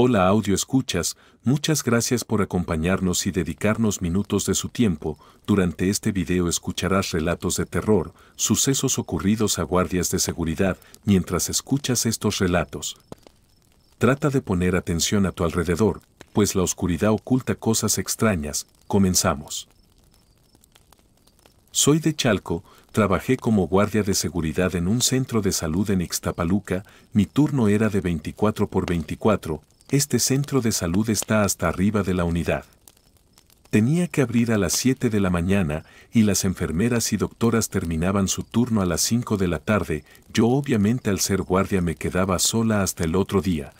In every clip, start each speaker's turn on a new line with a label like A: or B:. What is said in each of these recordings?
A: Hola audio escuchas, muchas gracias por acompañarnos y dedicarnos minutos de su tiempo. Durante este video escucharás relatos de terror, sucesos ocurridos a guardias de seguridad mientras escuchas estos relatos. Trata de poner atención a tu alrededor, pues la oscuridad oculta cosas extrañas. Comenzamos. Soy de Chalco, trabajé como guardia de seguridad en un centro de salud en Ixtapaluca, mi turno era de 24 por 24, este centro de salud está hasta arriba de la unidad. Tenía que abrir a las 7 de la mañana y las enfermeras y doctoras terminaban su turno a las 5 de la tarde, yo obviamente al ser guardia me quedaba sola hasta el otro día.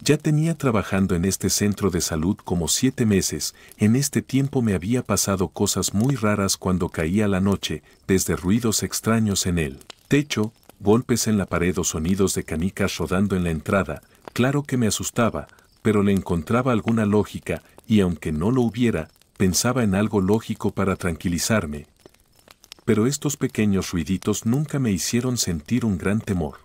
A: Ya tenía trabajando en este centro de salud como siete meses, en este tiempo me había pasado cosas muy raras cuando caía la noche, desde ruidos extraños en el techo, golpes en la pared o sonidos de canicas rodando en la entrada, Claro que me asustaba, pero le encontraba alguna lógica, y aunque no lo hubiera, pensaba en algo lógico para tranquilizarme. Pero estos pequeños ruiditos nunca me hicieron sentir un gran temor.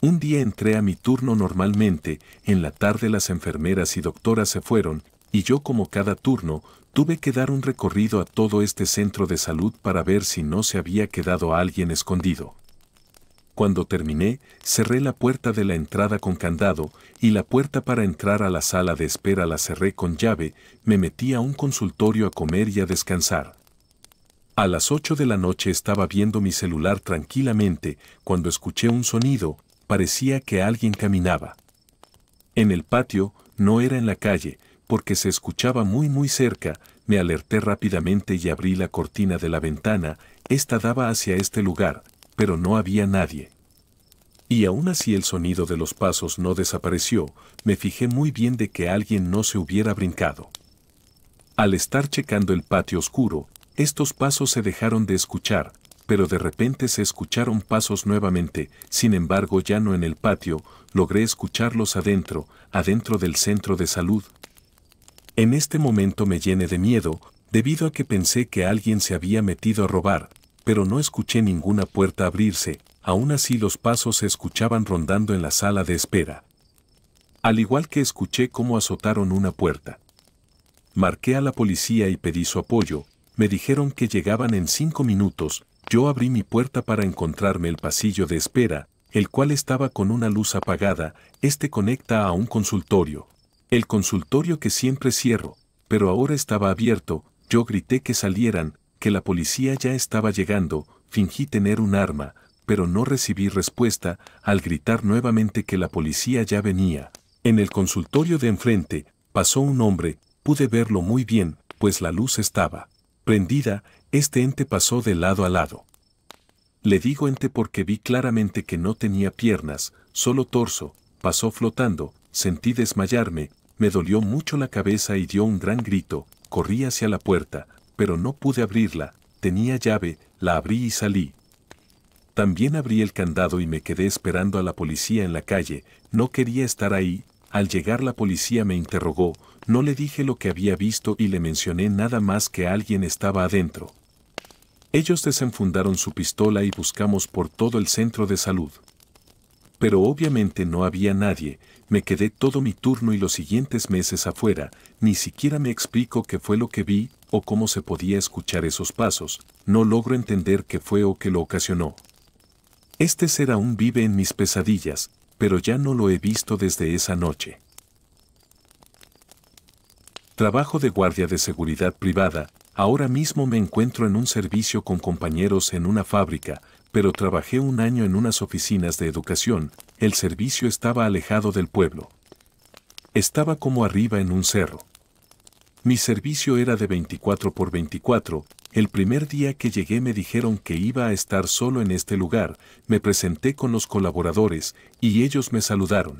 A: Un día entré a mi turno normalmente, en la tarde las enfermeras y doctoras se fueron, y yo como cada turno, tuve que dar un recorrido a todo este centro de salud para ver si no se había quedado alguien escondido. Cuando terminé, cerré la puerta de la entrada con candado y la puerta para entrar a la sala de espera la cerré con llave, me metí a un consultorio a comer y a descansar. A las 8 de la noche estaba viendo mi celular tranquilamente cuando escuché un sonido, parecía que alguien caminaba. En el patio, no era en la calle, porque se escuchaba muy muy cerca, me alerté rápidamente y abrí la cortina de la ventana, esta daba hacia este lugar, pero no había nadie. Y aún así el sonido de los pasos no desapareció, me fijé muy bien de que alguien no se hubiera brincado. Al estar checando el patio oscuro, estos pasos se dejaron de escuchar, pero de repente se escucharon pasos nuevamente, sin embargo ya no en el patio, logré escucharlos adentro, adentro del centro de salud. En este momento me llené de miedo, debido a que pensé que alguien se había metido a robar, pero no escuché ninguna puerta abrirse, aún así los pasos se escuchaban rondando en la sala de espera. Al igual que escuché cómo azotaron una puerta. Marqué a la policía y pedí su apoyo, me dijeron que llegaban en cinco minutos, yo abrí mi puerta para encontrarme el pasillo de espera, el cual estaba con una luz apagada, este conecta a un consultorio. El consultorio que siempre cierro, pero ahora estaba abierto, yo grité que salieran, que la policía ya estaba llegando, fingí tener un arma, pero no recibí respuesta al gritar nuevamente que la policía ya venía. En el consultorio de enfrente, pasó un hombre, pude verlo muy bien, pues la luz estaba prendida, este ente pasó de lado a lado. Le digo ente porque vi claramente que no tenía piernas, solo torso, pasó flotando, sentí desmayarme, me dolió mucho la cabeza y dio un gran grito, corrí hacia la puerta, pero no pude abrirla, tenía llave, la abrí y salí. También abrí el candado y me quedé esperando a la policía en la calle, no quería estar ahí, al llegar la policía me interrogó, no le dije lo que había visto y le mencioné nada más que alguien estaba adentro. Ellos desenfundaron su pistola y buscamos por todo el centro de salud. Pero obviamente no había nadie, me quedé todo mi turno y los siguientes meses afuera, ni siquiera me explico qué fue lo que vi, cómo se podía escuchar esos pasos, no logro entender qué fue o qué lo ocasionó. Este ser aún vive en mis pesadillas, pero ya no lo he visto desde esa noche. Trabajo de guardia de seguridad privada, ahora mismo me encuentro en un servicio con compañeros en una fábrica, pero trabajé un año en unas oficinas de educación, el servicio estaba alejado del pueblo. Estaba como arriba en un cerro. Mi servicio era de 24 por 24. El primer día que llegué me dijeron que iba a estar solo en este lugar, me presenté con los colaboradores y ellos me saludaron.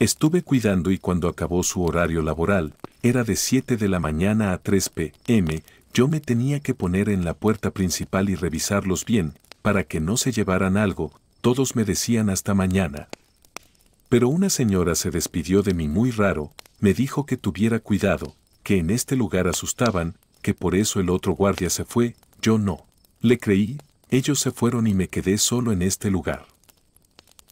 A: Estuve cuidando y cuando acabó su horario laboral, era de 7 de la mañana a 3 p.m., yo me tenía que poner en la puerta principal y revisarlos bien, para que no se llevaran algo, todos me decían hasta mañana. Pero una señora se despidió de mí muy raro, me dijo que tuviera cuidado, que en este lugar asustaban, que por eso el otro guardia se fue, yo no. Le creí, ellos se fueron y me quedé solo en este lugar.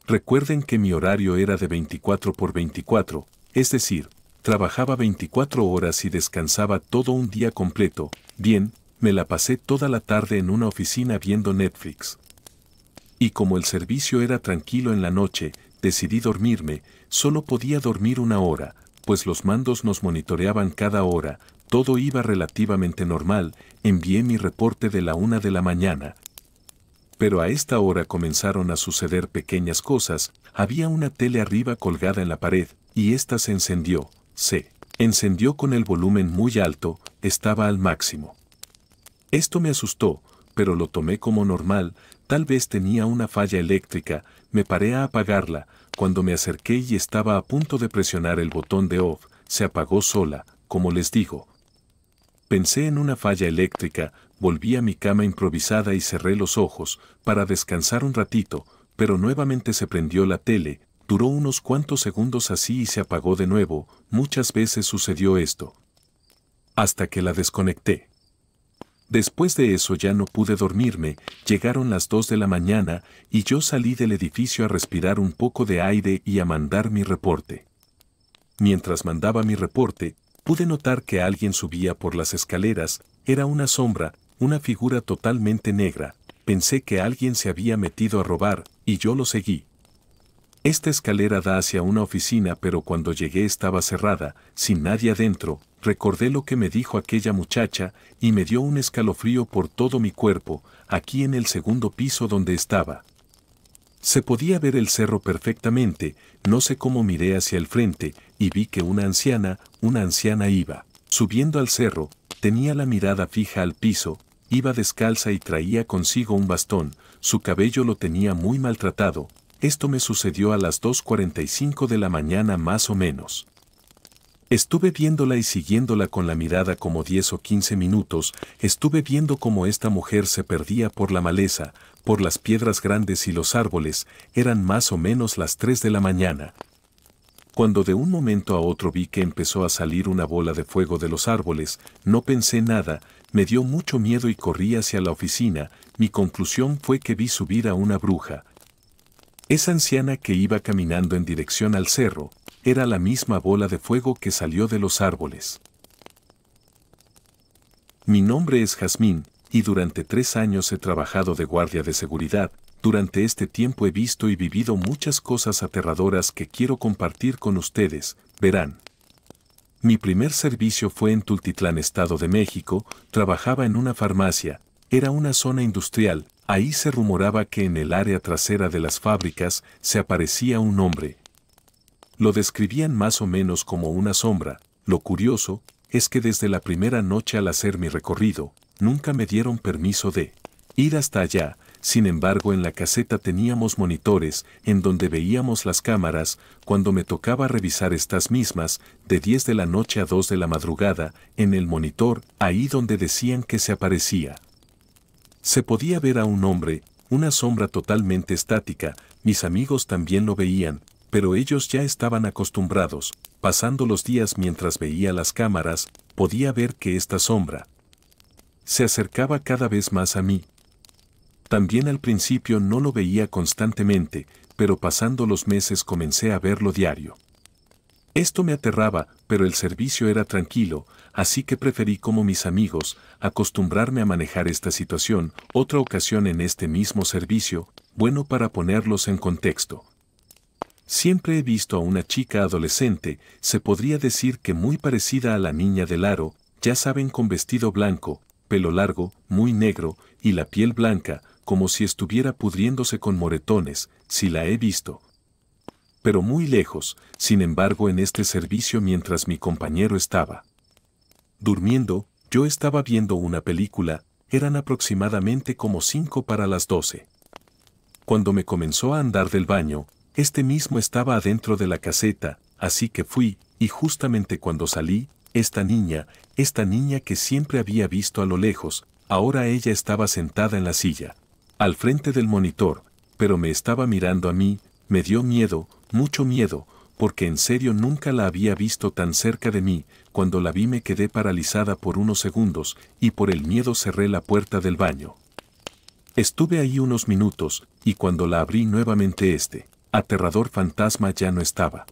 A: Recuerden que mi horario era de 24 por 24, es decir, trabajaba 24 horas y descansaba todo un día completo. Bien, me la pasé toda la tarde en una oficina viendo Netflix. Y como el servicio era tranquilo en la noche, decidí dormirme, solo podía dormir una hora, pues los mandos nos monitoreaban cada hora, todo iba relativamente normal, envié mi reporte de la una de la mañana. Pero a esta hora comenzaron a suceder pequeñas cosas, había una tele arriba colgada en la pared, y ésta se encendió, se encendió con el volumen muy alto, estaba al máximo. Esto me asustó, pero lo tomé como normal, tal vez tenía una falla eléctrica, me paré a apagarla, cuando me acerqué y estaba a punto de presionar el botón de off, se apagó sola, como les digo. Pensé en una falla eléctrica, volví a mi cama improvisada y cerré los ojos para descansar un ratito, pero nuevamente se prendió la tele, duró unos cuantos segundos así y se apagó de nuevo, muchas veces sucedió esto. Hasta que la desconecté. Después de eso ya no pude dormirme, llegaron las dos de la mañana y yo salí del edificio a respirar un poco de aire y a mandar mi reporte. Mientras mandaba mi reporte, pude notar que alguien subía por las escaleras, era una sombra, una figura totalmente negra, pensé que alguien se había metido a robar, y yo lo seguí. Esta escalera da hacia una oficina pero cuando llegué estaba cerrada, sin nadie adentro, recordé lo que me dijo aquella muchacha y me dio un escalofrío por todo mi cuerpo, aquí en el segundo piso donde estaba. Se podía ver el cerro perfectamente, no sé cómo miré hacia el frente y vi que una anciana, una anciana iba, subiendo al cerro, tenía la mirada fija al piso, iba descalza y traía consigo un bastón, su cabello lo tenía muy maltratado, esto me sucedió a las 2.45 de la mañana más o menos. Estuve viéndola y siguiéndola con la mirada como 10 o 15 minutos, estuve viendo cómo esta mujer se perdía por la maleza, por las piedras grandes y los árboles, eran más o menos las 3 de la mañana, cuando de un momento a otro vi que empezó a salir una bola de fuego de los árboles, no pensé nada, me dio mucho miedo y corrí hacia la oficina, mi conclusión fue que vi subir a una bruja, esa anciana que iba caminando en dirección al cerro, era la misma bola de fuego que salió de los árboles. Mi nombre es Jazmín, y durante tres años he trabajado de guardia de seguridad. Durante este tiempo he visto y vivido muchas cosas aterradoras que quiero compartir con ustedes, verán. Mi primer servicio fue en Tultitlán, Estado de México, trabajaba en una farmacia, era una zona industrial, Ahí se rumoraba que en el área trasera de las fábricas se aparecía un hombre. Lo describían más o menos como una sombra. Lo curioso es que desde la primera noche al hacer mi recorrido, nunca me dieron permiso de ir hasta allá, sin embargo en la caseta teníamos monitores en donde veíamos las cámaras, cuando me tocaba revisar estas mismas, de 10 de la noche a 2 de la madrugada, en el monitor, ahí donde decían que se aparecía. Se podía ver a un hombre, una sombra totalmente estática, mis amigos también lo veían, pero ellos ya estaban acostumbrados, pasando los días mientras veía las cámaras, podía ver que esta sombra se acercaba cada vez más a mí. También al principio no lo veía constantemente, pero pasando los meses comencé a verlo diario. Esto me aterraba, pero el servicio era tranquilo, así que preferí como mis amigos acostumbrarme a manejar esta situación, otra ocasión en este mismo servicio, bueno para ponerlos en contexto. Siempre he visto a una chica adolescente, se podría decir que muy parecida a la niña del aro, ya saben con vestido blanco, pelo largo, muy negro, y la piel blanca, como si estuviera pudriéndose con moretones, si la he visto pero muy lejos, sin embargo en este servicio mientras mi compañero estaba durmiendo, yo estaba viendo una película, eran aproximadamente como 5 para las 12. Cuando me comenzó a andar del baño, este mismo estaba adentro de la caseta, así que fui, y justamente cuando salí, esta niña, esta niña que siempre había visto a lo lejos, ahora ella estaba sentada en la silla, al frente del monitor, pero me estaba mirando a mí, me dio miedo, mucho miedo, porque en serio nunca la había visto tan cerca de mí, cuando la vi me quedé paralizada por unos segundos y por el miedo cerré la puerta del baño. Estuve ahí unos minutos, y cuando la abrí nuevamente este, aterrador fantasma ya no estaba.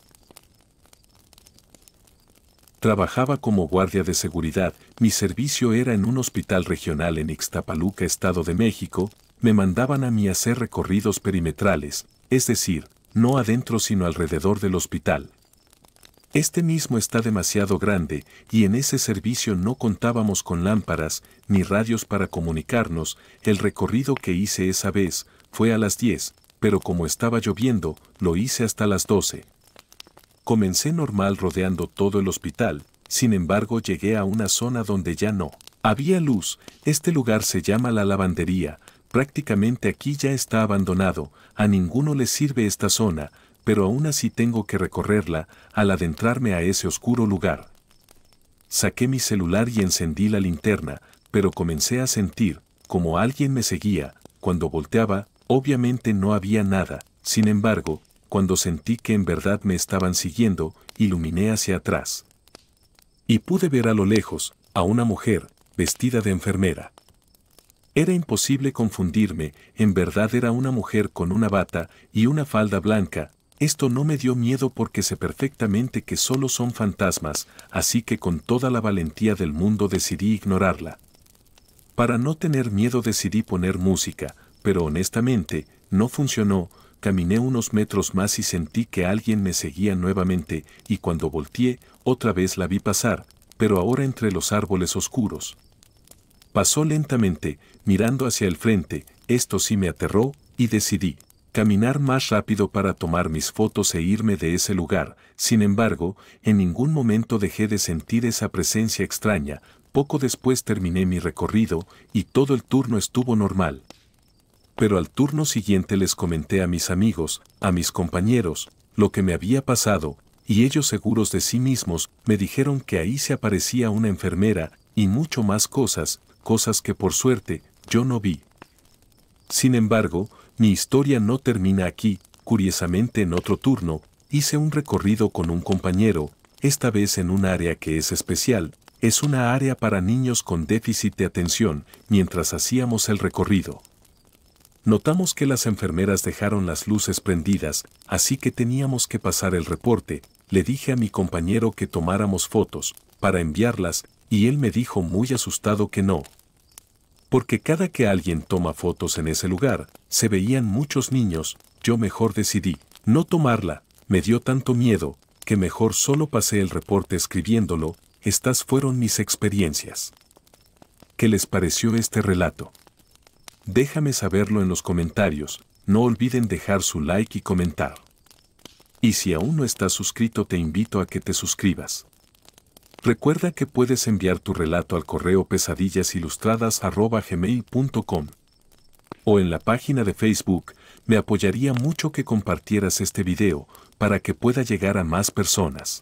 A: Trabajaba como guardia de seguridad, mi servicio era en un hospital regional en Ixtapaluca, Estado de México, me mandaban a mí hacer recorridos perimetrales, es decir, no adentro sino alrededor del hospital. Este mismo está demasiado grande y en ese servicio no contábamos con lámparas ni radios para comunicarnos, el recorrido que hice esa vez fue a las 10, pero como estaba lloviendo, lo hice hasta las 12. Comencé normal rodeando todo el hospital, sin embargo llegué a una zona donde ya no. Había luz, este lugar se llama la lavandería, prácticamente aquí ya está abandonado, a ninguno le sirve esta zona, pero aún así tengo que recorrerla al adentrarme a ese oscuro lugar. Saqué mi celular y encendí la linterna, pero comencé a sentir, como alguien me seguía, cuando volteaba, obviamente no había nada, sin embargo, cuando sentí que en verdad me estaban siguiendo, iluminé hacia atrás. Y pude ver a lo lejos, a una mujer, vestida de enfermera. Era imposible confundirme, en verdad era una mujer con una bata y una falda blanca, esto no me dio miedo porque sé perfectamente que solo son fantasmas, así que con toda la valentía del mundo decidí ignorarla. Para no tener miedo decidí poner música, pero honestamente, no funcionó, caminé unos metros más y sentí que alguien me seguía nuevamente, y cuando volteé, otra vez la vi pasar, pero ahora entre los árboles oscuros. Pasó lentamente, mirando hacia el frente, esto sí me aterró, y decidí caminar más rápido para tomar mis fotos e irme de ese lugar. Sin embargo, en ningún momento dejé de sentir esa presencia extraña. Poco después terminé mi recorrido y todo el turno estuvo normal. Pero al turno siguiente les comenté a mis amigos, a mis compañeros, lo que me había pasado, y ellos seguros de sí mismos, me dijeron que ahí se aparecía una enfermera, y mucho más cosas, cosas que por suerte yo no vi. Sin embargo, mi historia no termina aquí, curiosamente en otro turno, hice un recorrido con un compañero, esta vez en un área que es especial, es una área para niños con déficit de atención, mientras hacíamos el recorrido. Notamos que las enfermeras dejaron las luces prendidas, así que teníamos que pasar el reporte, le dije a mi compañero que tomáramos fotos, para enviarlas, y él me dijo muy asustado que no. Porque cada que alguien toma fotos en ese lugar, se veían muchos niños, yo mejor decidí no tomarla, me dio tanto miedo, que mejor solo pasé el reporte escribiéndolo, estas fueron mis experiencias. ¿Qué les pareció este relato? Déjame saberlo en los comentarios, no olviden dejar su like y comentar. Y si aún no estás suscrito te invito a que te suscribas. Recuerda que puedes enviar tu relato al correo pesadillasilustradas.gmail.com o en la página de Facebook, me apoyaría mucho que compartieras este video para que pueda llegar a más personas.